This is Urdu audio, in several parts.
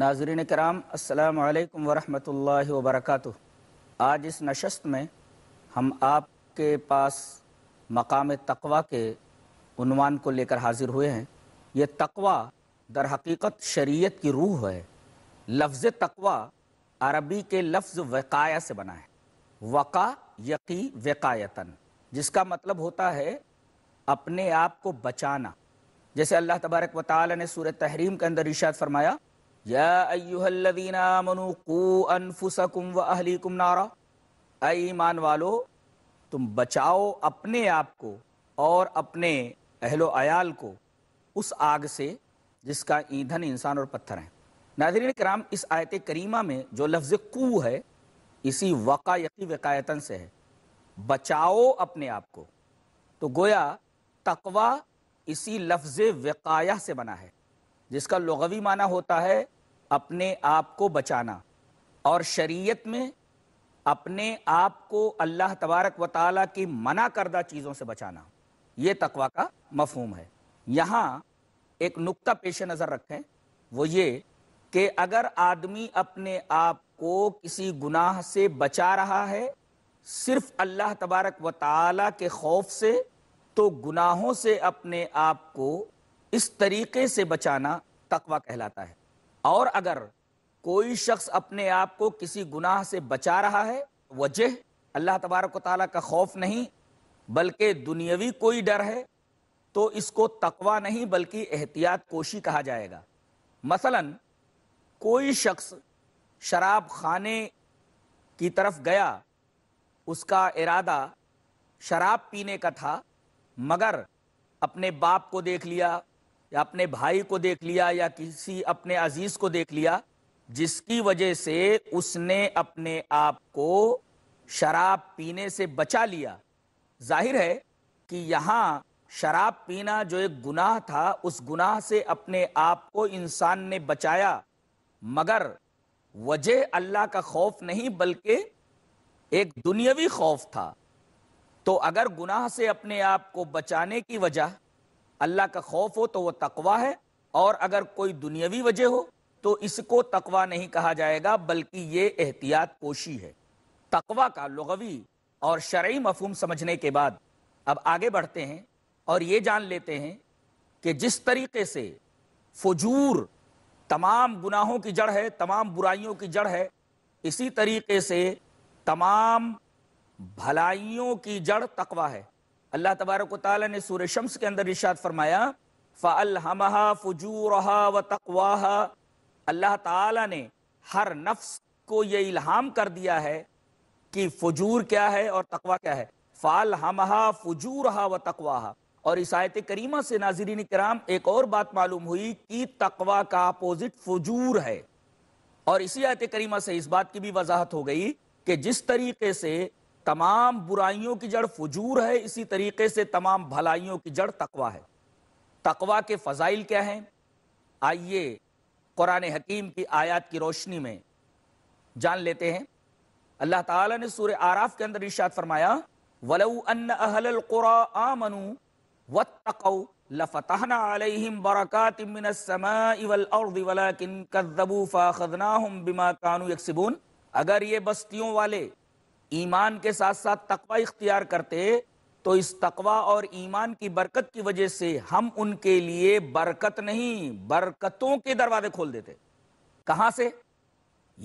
ناظرین کرام السلام علیکم ورحمۃ اللہ وبرکاتہ آج اس نشست میں ہم آپ کے پاس مقام تقوا کے عنوان کو لے کر حاضر ہوئے ہیں یہ تقوا حقیقت شریعت کی روح ہے لفظ تقوا عربی کے لفظ وقایہ سے بنا ہے وقا یقی وقایتاً جس کا مطلب ہوتا ہے اپنے آپ کو بچانا جیسے اللہ تبارک و تعالی نے سورہ تحریم کے اندر ارشاد فرمایا یا آمنوا قو انفسکم و اہلیکم نارا ایمان والو تم بچاؤ اپنے آپ کو اور اپنے اہل و عیال کو اس آگ سے جس کا ایندھن انسان اور پتھر ہیں ناظرین کرام اس آیت کریمہ میں جو لفظ کو ہے اسی وقع یقی وقایتن سے ہے بچاؤ اپنے آپ کو تو گویا تقوی اسی لفظ وقایہ سے بنا ہے جس کا لغوی معنی ہوتا ہے اپنے آپ کو بچانا اور شریعت میں اپنے آپ کو اللہ تبارک و تعالیٰ کی منع کردہ چیزوں سے بچانا یہ تقوی کا مفہوم ہے یہاں ایک نکتہ پیش نظر رکھیں وہ یہ کہ اگر آدمی اپنے آپ کو کسی گناہ سے بچا رہا ہے صرف اللہ تبارک و تعالیٰ کے خوف سے تو گناہوں سے اپنے آپ کو اس طریقے سے بچانا تقوی کہلاتا ہے اور اگر کوئی شخص اپنے آپ کو کسی گناہ سے بچا رہا ہے وجہ اللہ تبارک و تعالیٰ کا خوف نہیں بلکہ دنیاوی کوئی ڈر ہے تو اس کو تقوی نہیں بلکہ احتیاط کوشی کہا جائے گا مثلا کوئی شخص شراب خانے کی طرف گیا اس کا ارادہ شراب پینے کا تھا مگر اپنے باپ کو دیکھ لیا یا اپنے بھائی کو دیکھ لیا یا کسی اپنے عزیز کو دیکھ لیا جس کی وجہ سے اس نے اپنے آپ کو شراب پینے سے بچا لیا ظاہر ہے کہ یہاں شراب پینا جو ایک گناہ تھا اس گناہ سے اپنے آپ کو انسان نے بچایا مگر وجہ اللہ کا خوف نہیں بلکہ ایک دنیاوی خوف تھا تو اگر گناہ سے اپنے آپ کو بچانے کی وجہ اللہ کا خوف ہو تو وہ تقوا ہے اور اگر کوئی دنیاوی وجہ ہو تو اس کو تقوا نہیں کہا جائے گا بلکہ یہ احتیاط پوشی ہے تقوا کا لغوی اور شرعی مفہوم سمجھنے کے بعد اب آگے بڑھتے ہیں اور یہ جان لیتے ہیں کہ جس طریقے سے فجور تمام گناہوں کی جڑ ہے تمام برائیوں کی جڑ ہے اسی طریقے سے تمام بھلائیوں کی جڑ تقوا ہے اللہ تبارک و تعالی نے سورہ شمس کے اندر ارشاد فرمایا فَأَلْهَمَهَا فُجُورَهَا وَتَقْوَاهَا اللہ تعالی نے ہر نفس کو یہ الہام کر دیا ہے کہ فجور کیا ہے اور تقوی کیا ہے فَأَلْهَمَهَا فُجُورَهَا وَتَقْوَاهَا اور اس آیت کریمہ سے ناظرین کرام ایک اور بات معلوم ہوئی کہ تقوی کا اپوزٹ فجور ہے اور اسی آیت کریمہ سے اس بات کی بھی وضاحت ہو گئی کہ جس طریقے سے تمام برائیوں کی جڑ فجور ہے اسی طریقے سے تمام بھلائیوں کی جڑ تقوی ہے تقوی کے فضائل کیا ہیں آئیے قرآن حکیم کی آیات کی روشنی میں جان لیتے ہیں اللہ تعالیٰ نے سورہ آراف کے اندر ارشاد فرمایا وَلَوْ أَنَّ أَهْلَ الْقُرَىٰ آمَنُوا وَاتَّقَوْا لَفَتَحْنَا عَلَيْهِمْ بَرَكَاتٍ مِّنَ السَّمَاءِ وَالْأَرْضِ وَلَاكِنْ كَذَّبُوا فَاخَذْنَاهُمْ بِمَا كَانُوا يَكْسِبُونَ اگر یہ بستیوں والے ایمان کے ساتھ ساتھ تقوی اختیار کرتے تو اس تقوی اور ایمان کی برکت کی وجہ سے ہم ان کے لیے برکت نہیں برکتوں کے دروازے کھول دیتے کہاں سے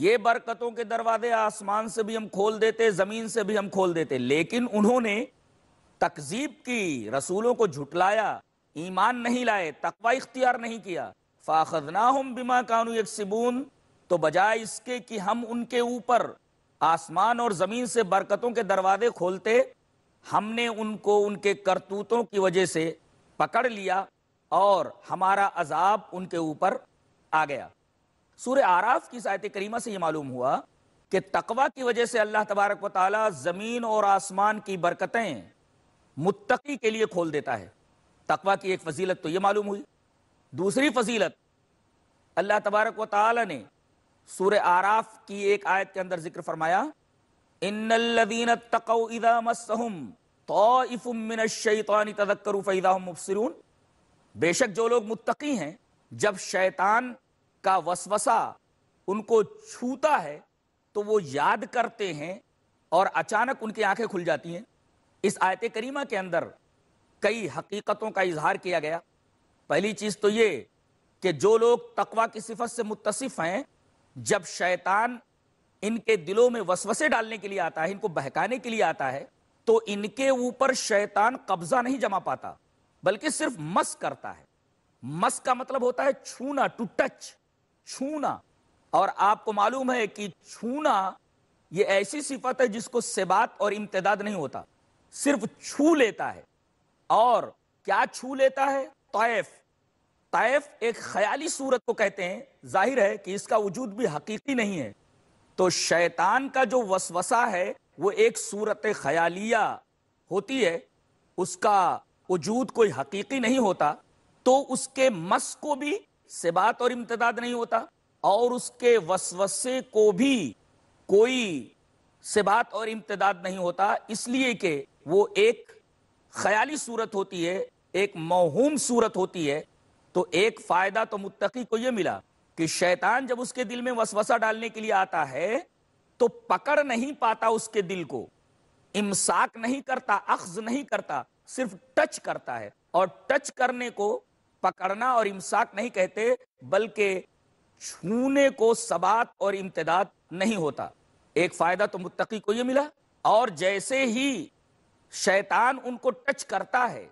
یہ برکتوں کے دروازے آسمان سے بھی ہم کھول دیتے زمین سے بھی ہم کھول دیتے لیکن انہوں نے تکزیب کی رسولوں کو جھٹلایا ایمان نہیں لائے تقوی اختیار نہیں کیا فاخد نہ ہو بیما کانو تو بجائے اس کے کہ ہم ان کے اوپر آسمان اور زمین سے برکتوں کے دروازے کھولتے ہم نے ان کو ان کے کرتوتوں کی وجہ سے پکڑ لیا اور ہمارا عذاب ان کے اوپر آ گیا سورہ آراف کی سایت کریمہ سے یہ معلوم ہوا کہ تقوی کی وجہ سے اللہ تبارک و تعالیٰ زمین اور آسمان کی برکتیں متقی کے لیے کھول دیتا ہے تقوی کی ایک فضیلت تو یہ معلوم ہوئی دوسری فضیلت اللہ تبارک و تعالیٰ نے سور آراف کی ایک آیت کے اندر ذکر فرمایا ان اذا طائف من الشیطان مبصرون بے شک جو لوگ متقی ہیں جب شیطان کا وسوسہ ان کو چھوتا ہے تو وہ یاد کرتے ہیں اور اچانک ان کی آنکھیں کھل جاتی ہیں اس آیت کریمہ کے اندر کئی حقیقتوں کا اظہار کیا گیا پہلی چیز تو یہ کہ جو لوگ تقوی کی صفت سے متصف ہیں جب شیطان ان کے دلوں میں وسوسے ڈالنے کے لیے آتا ہے ان کو بہکانے کے لیے آتا ہے تو ان کے اوپر شیطان قبضہ نہیں جما پاتا بلکہ صرف مس کرتا ہے مس کا مطلب ہوتا ہے چھونا ٹو ٹچ چھونا اور آپ کو معلوم ہے کہ چھونا یہ ایسی صفت ہے جس کو سبات اور امتداد نہیں ہوتا صرف چھو لیتا ہے اور کیا چھو لیتا ہے طائف ایک خیالی صورت کو کہتے ہیں ظاہر ہے کہ اس کا وجود بھی حقیقی نہیں ہے تو شیطان کا جو وسوسہ ہے وہ ایک صورت خیالیہ ہوتی ہے اس کا وجود کوئی حقیقی نہیں ہوتا تو اس کے مس کو بھی سبات اور امتداد نہیں ہوتا اور اس کے وسوسے کو بھی کوئی سبات اور امتداد نہیں ہوتا اس لیے کہ وہ ایک خیالی صورت ہوتی ہے ایک موہوم صورت ہوتی ہے تو ایک فائدہ تو متقی کو یہ ملا کہ شیطان جب اس کے دل میں وسوسہ ڈالنے کے لیے آتا ہے تو پکڑ نہیں پاتا اس کے دل کو امساک نہیں کرتا اخذ نہیں کرتا صرف ٹچ کرتا ہے اور ٹچ کرنے کو پکڑنا اور امساک نہیں کہتے بلکہ چھونے کو سبات اور امتداد نہیں ہوتا ایک فائدہ تو متقی کو یہ ملا اور جیسے ہی شیطان ان کو ٹچ کرتا ہے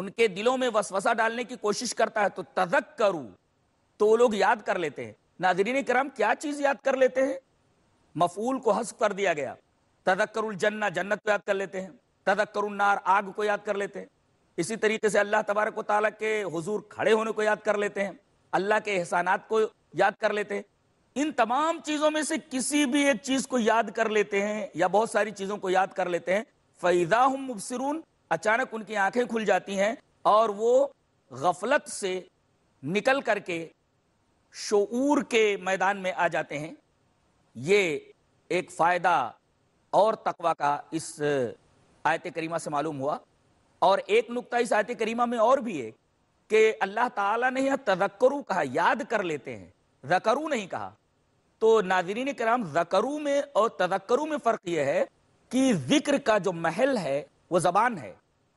ان کے دلوں میں وسوسہ ڈالنے کی کوشش کرتا ہے تو تدک کرو تو وہ لوگ یاد کر لیتے ہیں ناظرین کرم کیا چیز یاد کر لیتے ہیں مفعول کو حسف کر دیا گیا تدک کر لیتے ہیں تدک کر یاد کر لیتے ہیں اسی طریقے سے اللہ تبارک و تعالیٰ کے حضور کھڑے ہونے کو یاد کر لیتے ہیں اللہ کے احسانات کو یاد کر لیتے ہیں ان تمام چیزوں میں سے کسی بھی ایک چیز کو یاد کر لیتے ہیں یا بہت ساری چیزوں کو یاد کر لیتے ہیں فیضا مبسرون اچانک ان کی آنکھیں کھل جاتی ہیں اور وہ غفلت سے نکل کر کے شعور کے میدان میں آ جاتے ہیں یہ ایک فائدہ اور تقوی کا اس آیت کریمہ سے معلوم ہوا اور ایک نقطہ اس آیت کریمہ میں اور بھی ہے کہ اللہ تعالیٰ نے یہاں تذکرو کہا یاد کر لیتے ہیں ذکرو نہیں کہا تو ناظرین کرام ذکرو میں اور تذکرو میں فرق یہ ہے کہ ذکر کا جو محل ہے وہ زبان ہے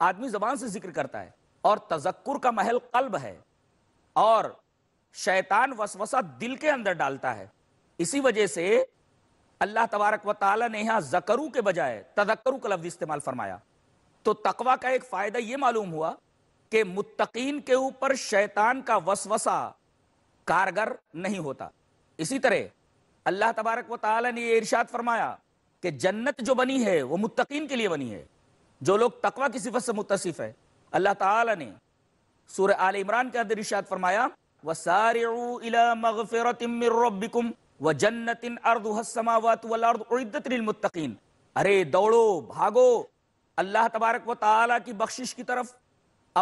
آدمی زبان سے ذکر کرتا ہے اور تذکر کا محل قلب ہے اور شیطان وسوسہ دل کے اندر ڈالتا ہے اسی وجہ سے اللہ تبارک و تعالی نے یہاں زکرو کے بجائے تذکرو کا لفظ استعمال فرمایا تو تقوا کا ایک فائدہ یہ معلوم ہوا کہ متقین کے اوپر شیطان کا وسوسہ کارگر نہیں ہوتا اسی طرح اللہ تبارک و تعالی نے یہ ارشاد فرمایا کہ جنت جو بنی ہے وہ متقین کے لیے بنی ہے جو لوگ تقوی کی صفت سے متصف ہے اللہ تعالی نے سورہ آل عمران کے اندر ارشاد فرمایا وَسَارِعُوا إِلَى مَغْفِرَةٍ مِّن رَبِّكُمْ وَجَنَّةٍ أَرْضُهَا السَّمَاوَاتُ وَالْأَرْضُ أُعِدَّتْ لِلْمُتَّقِينَ ارے دوڑو بھاگو اللہ تبارک و تعالی کی بخشش کی طرف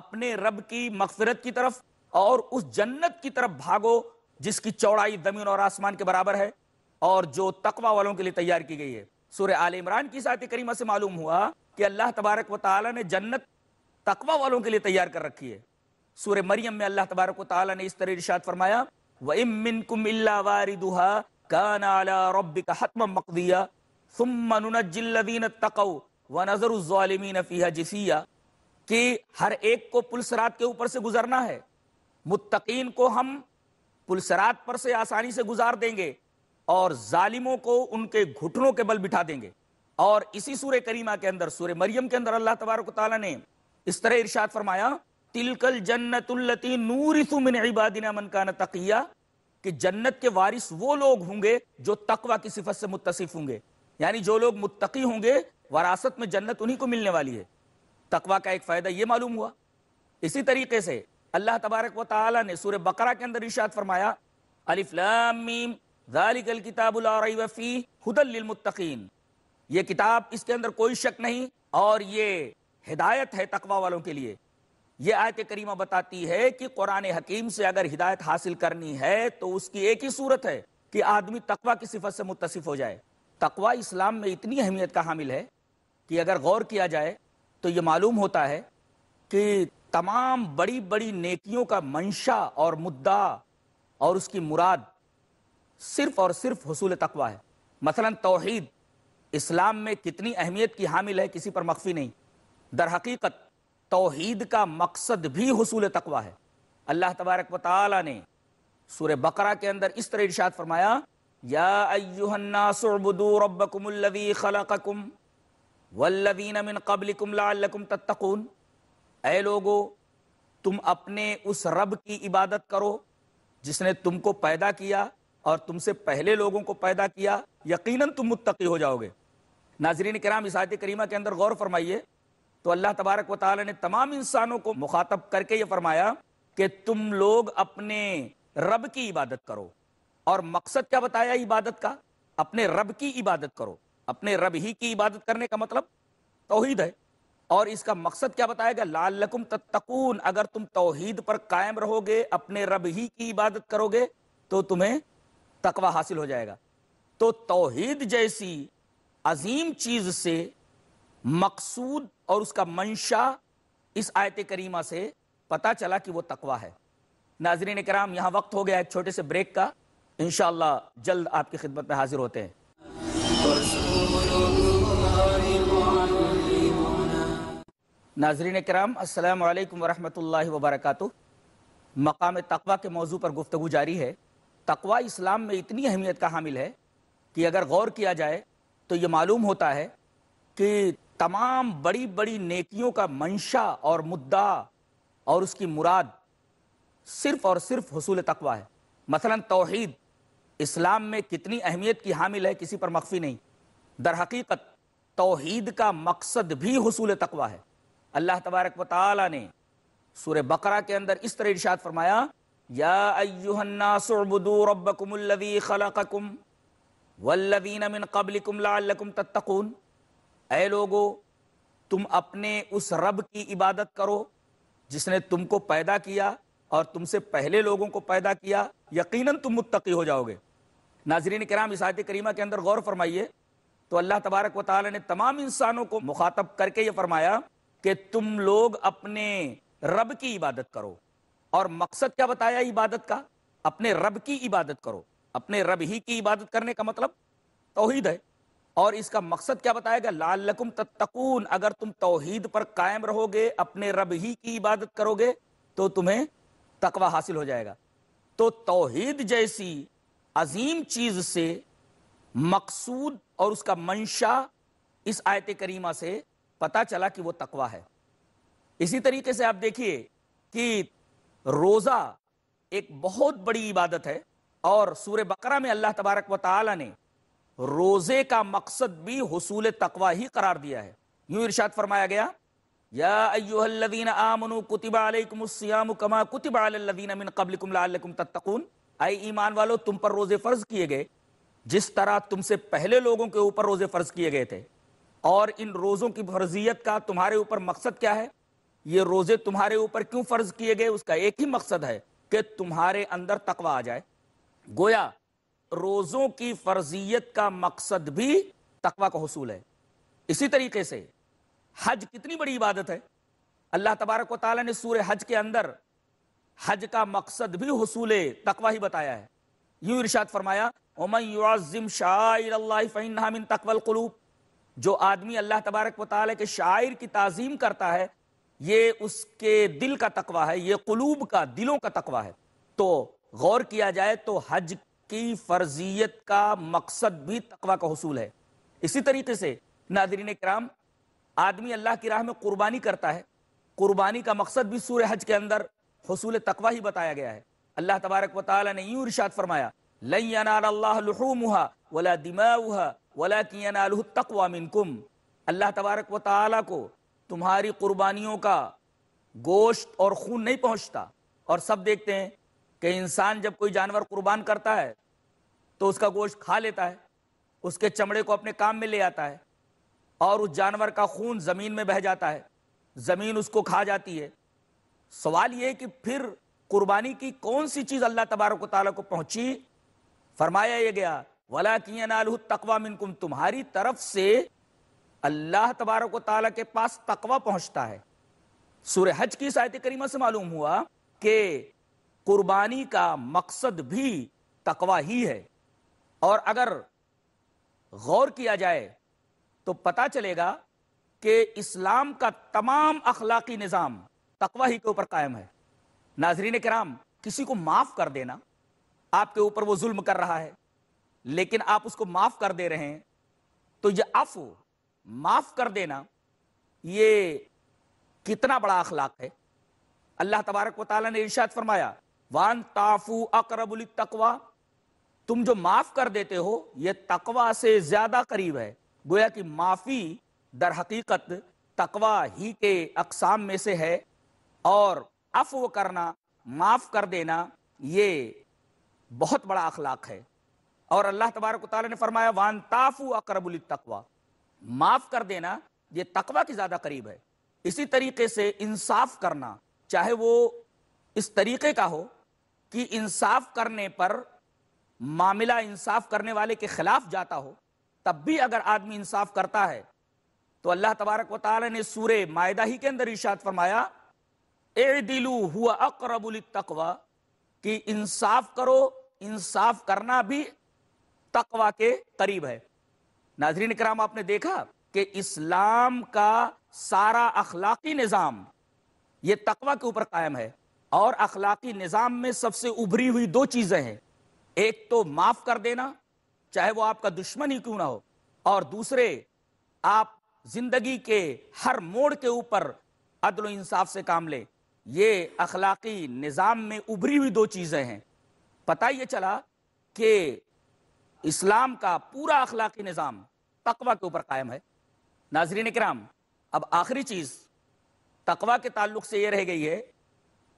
اپنے رب کی مغفرت کی طرف اور اس جنت کی طرف بھاگو جس کی چوڑائی زمین اور آسمان کے برابر ہے اور جو تقوی والوں کے لیے تیار کی گئی ہے سورہ آل عمران کی ساتھ کریمہ سے معلوم ہوا کہ اللہ تبارک و تعالیٰ نے جنت تقوی والوں کے لیے تیار کر رکھی ہے سورہ مریم میں اللہ تبارک و تعالیٰ نے اس طرح ارشاد فرمایا وَإِن مِّنكُمْ إِلَّا وَارِدُهَا كَانَ عَلَىٰ رَبِّكَ حَتْمًا مَقْضِيًّا ثُمَّ نُنَجِّ الَّذِينَ اتَّقَوْا وَنَذَرُ الظَّالِمِينَ فِيهَا جِسِيًّا کہ ہر ایک کو پل سرات کے اوپر سے گزرنا ہے متقین کو ہم پل سرات پر سے آسانی سے گزار دیں گے اور ظالموں کو ان کے گھٹنوں کے بل بٹھا دیں گے اور اسی سورہ کریمہ کے اندر سورہ مریم کے اندر اللہ تبارک و تعالیٰ نے اس طرح ارشاد فرمایا تلک کہ جنت کے وارث وہ لوگ ہوں گے جو تقوی کی صفت سے متصف ہوں گے یعنی جو لوگ متقی ہوں گے وراثت میں جنت انہی کو ملنے والی ہے تقوی کا ایک فائدہ یہ معلوم ہوا اسی طریقے سے اللہ تبارک و تعالیٰ نے سورہ بقرہ کے اندر ارشاد فرمایا الف لام میم ذالک الکتاب لا ریب فیہ للمتقین یہ کتاب اس کے اندر کوئی شک نہیں اور یہ ہدایت ہے تقوی والوں کے لیے یہ آیت کریمہ بتاتی ہے کہ قرآن حکیم سے اگر ہدایت حاصل کرنی ہے تو اس کی ایک ہی صورت ہے کہ آدمی تقوی کی صفت سے متصف ہو جائے تقوی اسلام میں اتنی اہمیت کا حامل ہے کہ اگر غور کیا جائے تو یہ معلوم ہوتا ہے کہ تمام بڑی بڑی نیکیوں کا منشا اور مدعا اور اس کی مراد صرف اور صرف حصول تقوی ہے مثلا توحید اسلام میں کتنی اہمیت کی حامل ہے کسی پر مخفی نہیں در حقیقت توحید کا مقصد بھی حصول تقوا ہے اللہ تبارک و تعالی نے سورہ بقرہ کے اندر اس طرح ارشاد فرمایا یا ایوہ الناس عبدو ربکم خلقکم والذین من قبلکم لعلکم تتقون اے لوگو تم اپنے اس رب کی عبادت کرو جس نے تم کو پیدا کیا اور تم سے پہلے لوگوں کو پیدا کیا یقیناً تم متقی ہو جاؤ گے ناظرین کرام اس آیت کریمہ کے اندر غور فرمائیے تو اللہ تبارک و تعالی نے تمام انسانوں کو مخاطب کر کے یہ فرمایا کہ تم لوگ اپنے رب کی عبادت کرو اور مقصد کیا بتایا عبادت کا اپنے رب کی عبادت کرو اپنے رب ہی کی عبادت کرنے کا مطلب توحید ہے اور اس کا مقصد کیا بتائے گا لال لکم تتکون اگر تم توحید پر قائم رہو گے اپنے رب ہی کی عبادت کرو گے تو تمہیں تقوی حاصل ہو جائے گا تو توحید جیسی عظیم چیز سے مقصود اور اس کا منشا اس آیت کریمہ سے پتہ چلا کہ وہ تقوا ہے ناظرین کرام یہاں وقت ہو گیا ایک چھوٹے سے بریک کا انشاءاللہ جلد آپ کی خدمت میں حاضر ہوتے ہیں ناظرین کرام السلام علیکم ورحمۃ اللہ وبرکاتہ مقام تقوا کے موضوع پر گفتگو جاری ہے تقوا اسلام میں اتنی اہمیت کا حامل ہے کہ اگر غور کیا جائے تو یہ معلوم ہوتا ہے کہ تمام بڑی بڑی نیکیوں کا منشا اور مدعا اور اس کی مراد صرف اور صرف حصول تقویٰ ہے مثلا توحید اسلام میں کتنی اہمیت کی حامل ہے کسی پر مخفی نہیں در حقیقت توحید کا مقصد بھی حصول تقویٰ ہے اللہ تبارک و تعالی نے سور بقرہ کے اندر اس طرح ارشاد فرمایا یا الناس ربکم خلقکم اے قبل تم اپنے اس رب کی عبادت کرو جس نے تم کو پیدا کیا اور تم سے پہلے لوگوں کو پیدا کیا یقیناً تم متقی ہو جاؤ گے ناظرین کرام اسات کریمہ کے اندر غور فرمائیے تو اللہ تبارک و تعالی نے تمام انسانوں کو مخاطب کر کے یہ فرمایا کہ تم لوگ اپنے رب کی عبادت کرو اور مقصد کیا بتایا عبادت کا اپنے رب کی عبادت کرو اپنے رب ہی کی عبادت کرنے کا مطلب توحید ہے اور اس کا مقصد کیا بتائے گا لال لکم تتکون اگر تم توحید پر قائم رہو گے اپنے رب ہی کی عبادت کرو گے تو تمہیں تقوی حاصل ہو جائے گا تو توحید جیسی عظیم چیز سے مقصود اور اس کا منشا اس آیت کریمہ سے پتا چلا کہ وہ تقوی ہے اسی طریقے سے آپ دیکھیے کہ روزہ ایک بہت بڑی عبادت ہے اور سور بقرہ میں اللہ تبارک و تعالی نے روزے کا مقصد بھی حصول تقوی ہی قرار دیا ہے یوں ارشاد فرمایا گیا یا ایوہ الذین آمنوا کتب علیکم السیام کما کتب علی الذین من قبلکم لعلکم تتقون اے ایمان والو تم پر روزے فرض کیے گئے جس طرح تم سے پہلے لوگوں کے اوپر روزے فرض کیے گئے تھے اور ان روزوں کی فرضیت کا تمہارے اوپر مقصد کیا ہے یہ روزے تمہارے اوپر کیوں فرض کیے گئے اس کا ایک ہی مقصد ہے کہ تمہارے اندر تقوی آ جائے گویا روزوں کی فرضیت کا مقصد بھی تقوی کا حصول ہے اسی طریقے سے حج کتنی بڑی عبادت ہے اللہ تبارک و تعالیٰ نے سور حج کے اندر حج کا مقصد بھی حصول تقوا ہی بتایا ہے یوں ارشاد فرمایا شاعر اللہ فی النہ تقوال قلوب جو آدمی اللہ تبارک و تعالیٰ کے شاعر کی تعظیم کرتا ہے یہ اس کے دل کا تقوا ہے یہ قلوب کا دلوں کا تقوا ہے تو غور کیا جائے تو حج کی فرضیت کا مقصد بھی تقوی کا حصول ہے اسی طریقے سے ناظرین کرام آدمی اللہ کی راہ میں قربانی کرتا ہے قربانی کا مقصد بھی سور حج کے اندر حصول تقوی ہی بتایا گیا ہے اللہ تبارک و تعالیٰ نے یوں ارشاد فرمایا لئی اللہ ولا دما ولا منكم اللہ تبارک و تعالیٰ کو تمہاری قربانیوں کا گوشت اور خون نہیں پہنچتا اور سب دیکھتے ہیں کہ انسان جب کوئی جانور قربان کرتا ہے تو اس کا گوشت کھا لیتا ہے اس کے چمڑے کو اپنے کام میں لے آتا ہے اور اس جانور کا خون زمین میں بہ جاتا ہے زمین اس کو کھا جاتی ہے سوال یہ کہ پھر قربانی کی کون سی چیز اللہ تبارک و تعالیٰ کو پہنچی فرمایا یہ گیا ولا کی نالح تقوا من تمہاری طرف سے اللہ تبارک و تعالیٰ کے پاس تقوا پہنچتا ہے سورہ حج کی ساحت کریمہ سے معلوم ہوا کہ قربانی کا مقصد بھی تقوا ہی ہے اور اگر غور کیا جائے تو پتا چلے گا کہ اسلام کا تمام اخلاقی نظام تقوی ہی کے اوپر قائم ہے ناظرین کرام کسی کو معاف کر دینا آپ کے اوپر وہ ظلم کر رہا ہے لیکن آپ اس کو معاف کر دے رہے ہیں تو یہ عفو معاف کر دینا یہ کتنا بڑا اخلاق ہے اللہ تبارک و تعالیٰ نے ارشاد فرمایا وان تافو اقرب التقوا تم جو معاف کر دیتے ہو یہ تقوا سے زیادہ قریب ہے گویا کہ معافی در حقیقت تقوا ہی کے اقسام میں سے ہے اور افو کرنا معاف کر دینا یہ بہت بڑا اخلاق ہے اور اللہ تبارک و تعالیٰ نے فرمایا وان تافو اقرب التقوا معاف کر دینا یہ تقوا کی زیادہ قریب ہے اسی طریقے سے انصاف کرنا چاہے وہ اس طریقے کا ہو انصاف کرنے پر معاملہ انصاف کرنے والے کے خلاف جاتا ہو تب بھی اگر آدمی انصاف کرتا ہے تو اللہ تبارک و تعالی نے سورہ معدہ ہی کے اندر ارشاد فرمایا ہوا اقرب تقوا کہ انصاف کرو انصاف کرنا بھی تقوا کے قریب ہے ناظرین کرام آپ نے دیکھا کہ اسلام کا سارا اخلاقی نظام یہ تقوا کے اوپر قائم ہے اور اخلاقی نظام میں سب سے ابھری ہوئی دو چیزیں ہیں ایک تو معاف کر دینا چاہے وہ آپ کا دشمن ہی کیوں نہ ہو اور دوسرے آپ زندگی کے ہر موڑ کے اوپر عدل و انصاف سے کام لیں یہ اخلاقی نظام میں ابھری ہوئی دو چیزیں ہیں پتہ یہ چلا کہ اسلام کا پورا اخلاقی نظام تقوی کے اوپر قائم ہے ناظرین کرام اب آخری چیز تقوی کے تعلق سے یہ رہ گئی ہے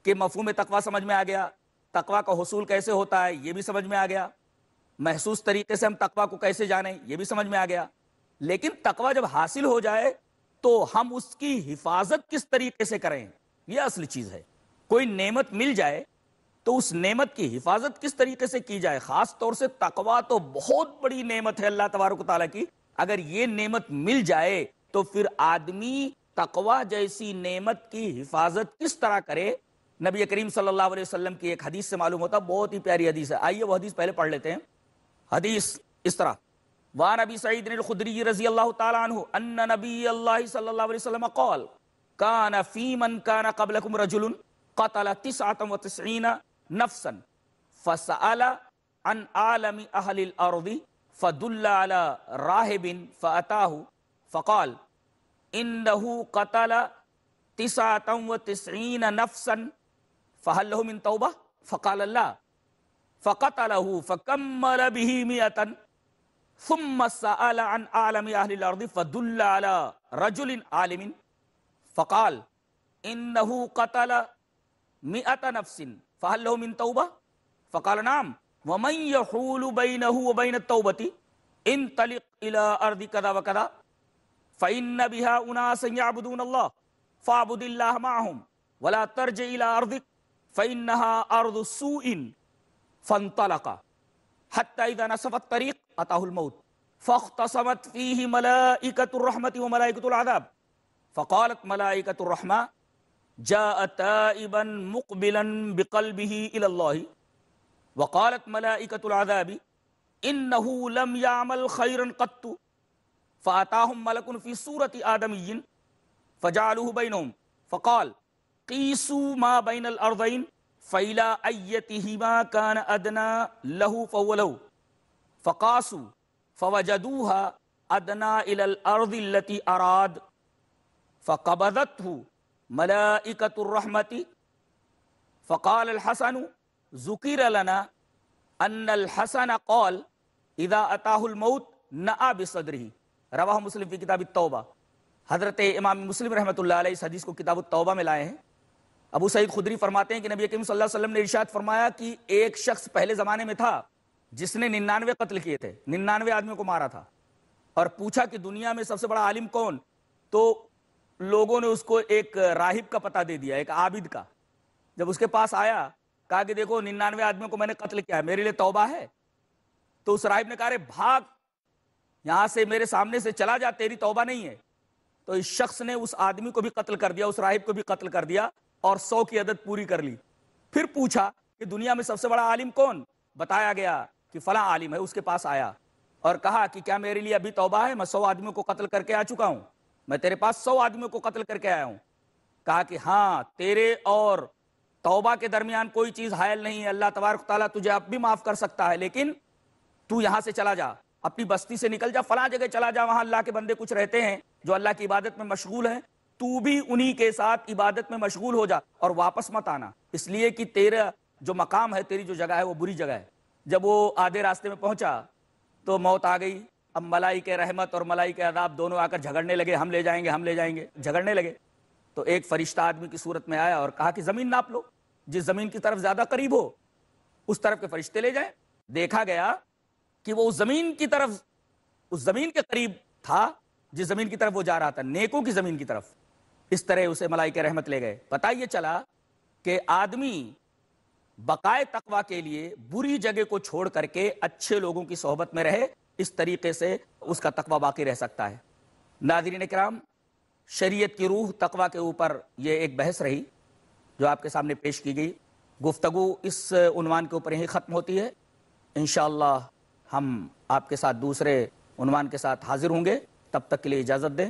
کہ مفہوم تقوا سمجھ میں آ گیا تقوا کا حصول کیسے ہوتا ہے یہ بھی سمجھ میں آ گیا محسوس طریقے سے ہم تقوا کو کیسے جانیں یہ بھی سمجھ میں آ گیا لیکن تقوا جب حاصل ہو جائے تو ہم اس کی حفاظت کس طریقے سے کریں یہ اصل چیز ہے کوئی نعمت مل جائے تو اس نعمت کی حفاظت کس طریقے سے کی جائے خاص طور سے تقوا تو بہت بڑی نعمت ہے اللہ تبارک و تعالیٰ کی اگر یہ نعمت مل جائے تو پھر آدمی تقوا جیسی نعمت کی حفاظت کس طرح کرے نبی کریم صلی اللہ علیہ وسلم کی ایک حدیث سے معلوم ہوتا بہت ہی پیاری حدیث ہے آئیے وہ حدیث پہلے پڑھ لیتے ہیں حدیث اس طرح وان ابی سعید الخدری رضی اللہ تعالیٰ عنہ ان نبی اللہ صلی اللہ علیہ وسلم قال کان فی من کان قبلکم رجل قتل تسعة وتسعین نفسا فسأل عن عالم اہل الارض فدل على راہب فأتاه فقال انہو قتل تسعة وتسعین نفسا فهل له من توبة فقال لا فقتله فكمل به مئة ثم سأل عن عالم أهل الأرض فدل على رجل عالم فقال إنه قتل مئة نفس فهل له من توبة فقال نعم ومن يحول بينه وبين التوبة انطلق إلى أرض كذا وكذا فإن بها أناس يعبدون الله فاعبد الله معهم ولا ترجع إلى أرضك فإنها أرض سوء فانطلق حتى إذا نصف الطريق أتاه الموت فاختصمت فيه ملائكة الرحمة وملائكة العذاب فقالت ملائكة الرحمة جاء تائبا مقبلا بقلبه إلى الله وقالت ملائكة العذاب إنه لم يعمل خيرا قط فأتاهم ملك في صورة آدمي فجعلوه بينهم فقال قیسو ما بین الارضین فیلا ایتہیما کان ادنا لہو فولو فقاسو فوجدوها ادنا الى الارض اللتی اراد فقبضته ملائکت الرحمت فقال الحسن ذکر لنا ان الحسن قال اذا اتاہ الموت نعا بصدره رواہ مسلم فی کتاب التوبہ حضرت امام مسلم رحمت اللہ علیہ اس حدیث کو کتاب التوبہ میں لائے ہیں ابو سعید خدری فرماتے ہیں کہ نبی صلی اللہ علیہ وسلم نے ارشاد فرمایا کہ ایک شخص پہلے زمانے میں تھا جس نے ننانوے قتل کیے تھے ننانوے آدمیوں کو مارا تھا اور پوچھا کہ دنیا میں سب سے بڑا عالم کون تو لوگوں نے اس کو ایک راہب کا پتہ دے دیا ایک عابد کا جب اس کے پاس آیا کہا کہ دیکھو ننانوے آدمیوں کو میں نے قتل کیا ہے میرے لیے توبہ ہے تو اس راہب نے کہا رہے بھاگ یہاں سے میرے سامنے سے چلا جا تیری توبہ نہیں ہے تو اس شخص نے اس آدمی کو بھی قتل کر دیا اس راہب کو بھی قتل کر دیا اور سو کی عدد پوری کر لی پھر پوچھا کہ دنیا میں سب سے بڑا عالم کون بتایا گیا کہ فلاں عالم ہے اس کے پاس آیا اور کہا کہ کیا میرے لیے ابھی توبہ ہے میں سو آدمیوں کو قتل کر کے آ چکا ہوں میں تیرے پاس سو آدمیوں کو قتل کر کے آیا ہوں کہا کہ ہاں تیرے اور توبہ کے درمیان کوئی چیز حائل نہیں ہے اللہ تبارک تعالیٰ تجھے اب بھی معاف کر سکتا ہے لیکن تو یہاں سے چلا جا اپنی بستی سے نکل جا فلاں جگہ چلا جا وہاں اللہ کے بندے کچھ رہتے ہیں جو اللہ کی عبادت میں مشغول ہیں تو بھی انہی کے ساتھ عبادت میں مشغول ہو جا اور واپس مت آنا اس لیے کہ تیرا جو مقام ہے تیری جو جگہ ہے وہ بری جگہ ہے جب وہ آدھے راستے میں پہنچا تو موت آ گئی اب ملائی کے رحمت اور ملائی کے عذاب دونوں آ کر جھگڑنے لگے ہم لے جائیں گے ہم لے جائیں گے جھگڑنے لگے تو ایک فرشتہ آدمی کی صورت میں آیا اور کہا کہ زمین ناپ لو جس زمین کی طرف زیادہ قریب ہو اس طرف کے فرشتے لے جائیں دیکھا گیا کہ وہ اس زمین کی طرف اس زمین کے قریب تھا جس زمین کی طرف وہ جا رہا تھا نیکوں کی زمین کی طرف اس طرح اسے ملائی کے رحمت لے گئے پتا یہ چلا کہ آدمی بقائے تقوا کے لیے بری جگہ کو چھوڑ کر کے اچھے لوگوں کی صحبت میں رہے اس طریقے سے اس کا تقوا باقی رہ سکتا ہے ناظرین کرام شریعت کی روح تقوا کے اوپر یہ ایک بحث رہی جو آپ کے سامنے پیش کی گئی گفتگو اس عنوان کے اوپر ہی ختم ہوتی ہے انشاءاللہ ہم آپ کے ساتھ دوسرے عنوان کے ساتھ حاضر ہوں گے تب تک کے لیے اجازت دیں